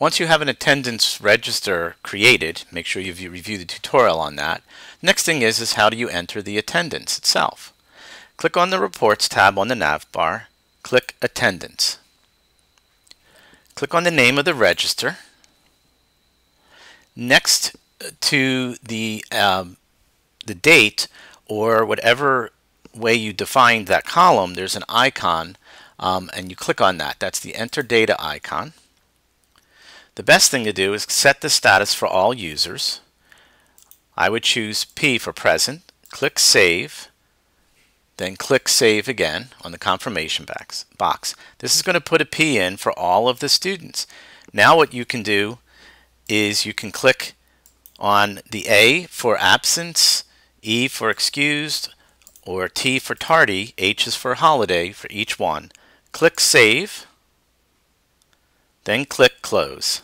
Once you have an attendance register created, make sure you review the tutorial on that. Next thing is, is how do you enter the attendance itself? Click on the Reports tab on the nav bar, click Attendance. Click on the name of the register. Next to the, um, the date or whatever way you defined that column, there's an icon um, and you click on that. That's the Enter Data icon. The best thing to do is set the status for all users. I would choose P for present, click Save, then click Save again on the confirmation box. This is going to put a P in for all of the students. Now what you can do is you can click on the A for absence, E for excused, or T for tardy, H is for holiday for each one. Click Save, then click Close.